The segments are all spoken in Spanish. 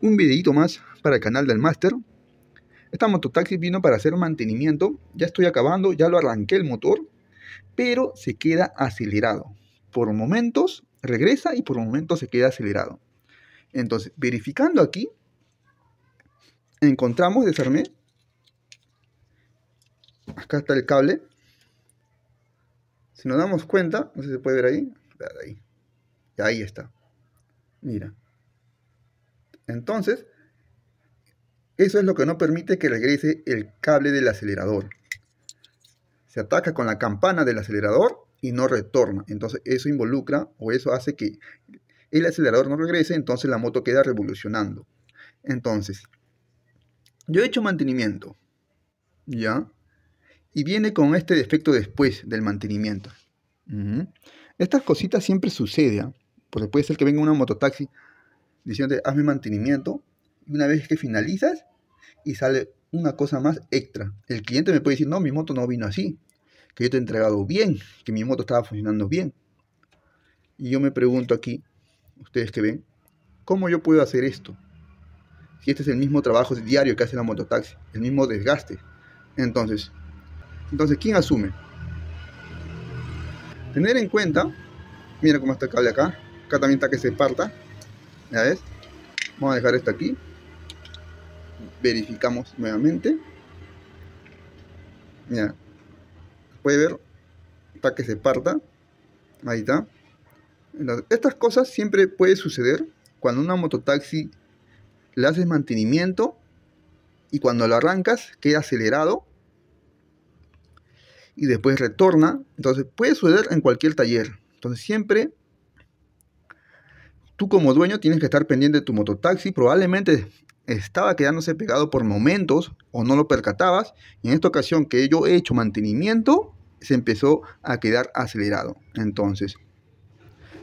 un videito más para el canal del máster. Esta mototaxi vino para hacer mantenimiento, ya estoy acabando, ya lo arranqué el motor, pero se queda acelerado. Por momentos regresa y por momentos se queda acelerado. Entonces, verificando aquí, encontramos, desarmé, acá está el cable. Si nos damos cuenta, no sé si se puede ver ahí, ahí, ahí está. Mira, entonces, eso es lo que no permite que regrese el cable del acelerador. Se ataca con la campana del acelerador y no retorna. Entonces eso involucra o eso hace que el acelerador no regrese, entonces la moto queda revolucionando. Entonces, yo he hecho mantenimiento, ¿ya? Y viene con este defecto después del mantenimiento. Estas cositas siempre suceden, ¿ah? porque puede ser que venga una mototaxi diciéndote hazme mantenimiento. Y una vez que finalizas y sale una cosa más extra. El cliente me puede decir, no, mi moto no vino así, que yo te he entregado bien, que mi moto estaba funcionando bien. Y yo me pregunto aquí, ustedes que ven, ¿cómo yo puedo hacer esto? Si este es el mismo trabajo diario que hace la mototaxi, el mismo desgaste. Entonces, entonces ¿quién asume? Tener en cuenta, mira cómo está el cable acá, acá también está que se parta, ¿Ya ves? Vamos a dejar esto aquí. Verificamos nuevamente. Mira. Puede ver. Para que se parta. Ahí está. Estas cosas siempre pueden suceder cuando una mototaxi le haces mantenimiento y cuando lo arrancas queda acelerado y después retorna. Entonces puede suceder en cualquier taller. Entonces siempre Tú como dueño tienes que estar pendiente de tu mototaxi. Probablemente estaba quedándose pegado por momentos o no lo percatabas. Y en esta ocasión que yo he hecho mantenimiento, se empezó a quedar acelerado. Entonces,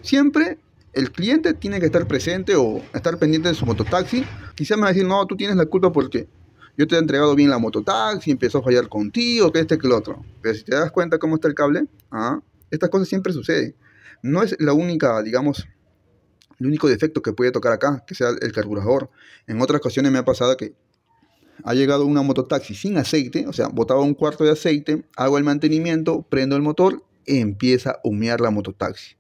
siempre el cliente tiene que estar presente o estar pendiente de su mototaxi. Quizás me va a decir, no, tú tienes la culpa porque yo te he entregado bien la mototaxi, empezó a fallar contigo, que este, que el otro. Pero si te das cuenta cómo está el cable, ah, estas cosas siempre suceden. No es la única, digamos, el único defecto que puede tocar acá, que sea el carburador. En otras ocasiones me ha pasado que ha llegado una mototaxi sin aceite, o sea, botaba un cuarto de aceite, hago el mantenimiento, prendo el motor, y empieza a humear la mototaxi.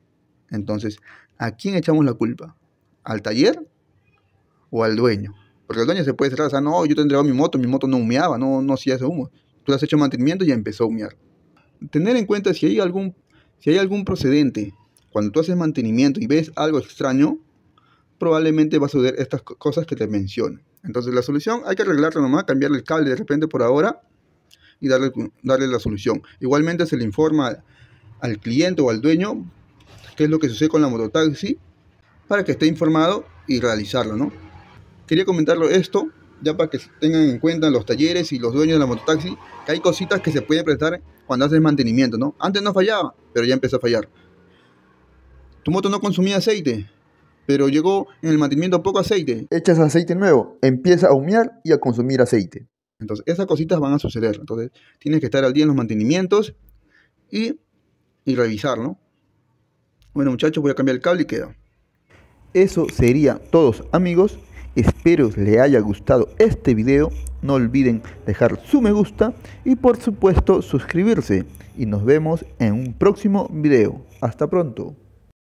Entonces, ¿a quién echamos la culpa? ¿Al taller o al dueño? Porque el dueño se puede cerrar, o sea, no, yo te mi moto, mi moto no humeaba, no, no hacía ese humo. Tú le has hecho mantenimiento y ya empezó a humear. Tener en cuenta si hay algún, si hay algún procedente cuando tú haces mantenimiento y ves algo extraño, probablemente va a suceder estas cosas que te menciono. Entonces la solución hay que arreglarla nomás, cambiarle el cable de repente por ahora y darle, darle la solución. Igualmente se le informa al cliente o al dueño qué es lo que sucede con la mototaxi para que esté informado y realizarlo, ¿no? Quería comentarlo esto ya para que tengan en cuenta los talleres y los dueños de la mototaxi, que hay cositas que se pueden prestar cuando haces mantenimiento, ¿no? Antes no fallaba, pero ya empezó a fallar. Tu moto no consumía aceite, pero llegó en el mantenimiento poco aceite. Echas aceite nuevo, empieza a humear y a consumir aceite. Entonces, esas cositas van a suceder. Entonces, tienes que estar al día en los mantenimientos y, y revisarlo. Bueno, muchachos, voy a cambiar el cable y queda. Eso sería todos, amigos. Espero les haya gustado este video. No olviden dejar su me gusta y por supuesto suscribirse. Y nos vemos en un próximo video. Hasta pronto.